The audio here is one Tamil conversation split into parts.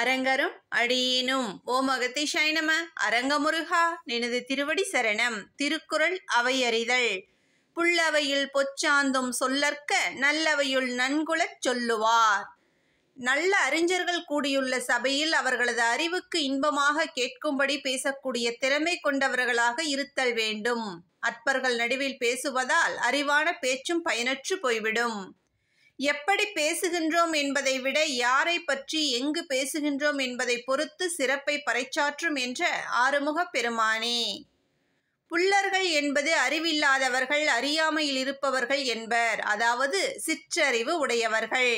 அரங்கரும் அடியேனும் ஓ மகத்தை சைனம அரங்கமுருகா நினது திருவடி சரணம் திருக்குறள் அவையறிதல் புள்ளவையில் பொச்சாந்தும் சொல்லற்க நல்லவையுள் நன்குலச் சொல்லுவார் நல்ல அறிஞர்கள் கூடியுள்ள சபையில் அவர்களது அறிவுக்கு இன்பமாக கேட்கும்படி பேசக்கூடிய திறமை கொண்டவர்களாக இருத்தல் வேண்டும் அற்பர்கள் நடுவில் பேசுவதால் அறிவான பேச்சும் பயனற்று போய்விடும் எப்படி பேசுகின்றோம் என்பதை விட யாரை பற்றி எங்கு பேசுகின்றோம் என்பதை பொறுத்து சிறப்பை பறைச்சாற்றும் என்ற ஆறுமுக பெருமானே புல்லர்கள் என்பது அறிவில்லாதவர்கள் அறியாமையில் இருப்பவர்கள் என்பர் அதாவது சிற்றறிவு உடையவர்கள்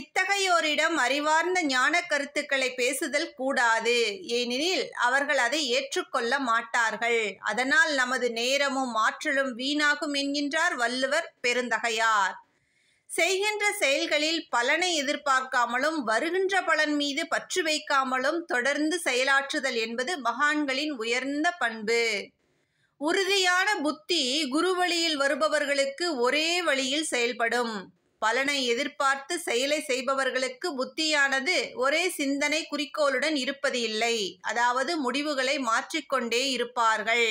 இத்தகையோரிடம் அறிவார்ந்த ஞான கருத்துக்களை பேசுதல் கூடாது ஏனெனில் அவர்கள் அதை ஏற்றுக்கொள்ள மாட்டார்கள் அதனால் நமது நேரமும் ஆற்றலும் வீணாகும் என்கின்றார் வள்ளுவர் பெருந்தகையார் செய்கின்ற செயல்களில் பலனை எதிர்பார்க்காமலும் வருகின்ற பலன் மீது பற்று வைக்காமலும் தொடர்ந்து செயலாற்றுதல் என்பது மகான்களின் உயர்ந்த பண்பு உறுதியான புத்தி குரு வழியில் வருபவர்களுக்கு ஒரே வழியில் செயல்படும் பலனை எதிர்பார்த்து செயலை செய்பவர்களுக்கு புத்தியானது ஒரே சிந்தனை குறிக்கோளுடன் இருப்பது இல்லை அதாவது முடிவுகளை மாற்றிக்கொண்டே இருப்பார்கள்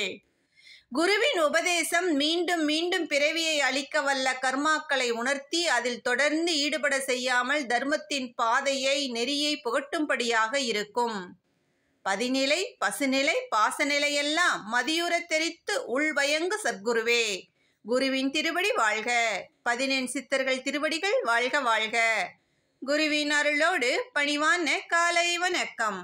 குருவின் உபதேசம் மீண்டும் மீண்டும் பிறவியை அளிக்க வல்ல கர்மாக்களை உணர்த்தி அதில் தொடர்ந்து ஈடுபட செய்யாமல் தர்மத்தின் பாதையை நெறியை புகட்டும்படியாக இருக்கும் பதிநிலை பசுநிலை பாசநிலையெல்லாம் மதியுற தெரித்து உள்வயங்கு சத்குருவே குருவின் திருவடி வாழ்க பதினெண் சித்தர்கள் திருவடிகள் வாழ்க வாழ்க குருவின் அருளோடு பணிவான காலை வணக்கம்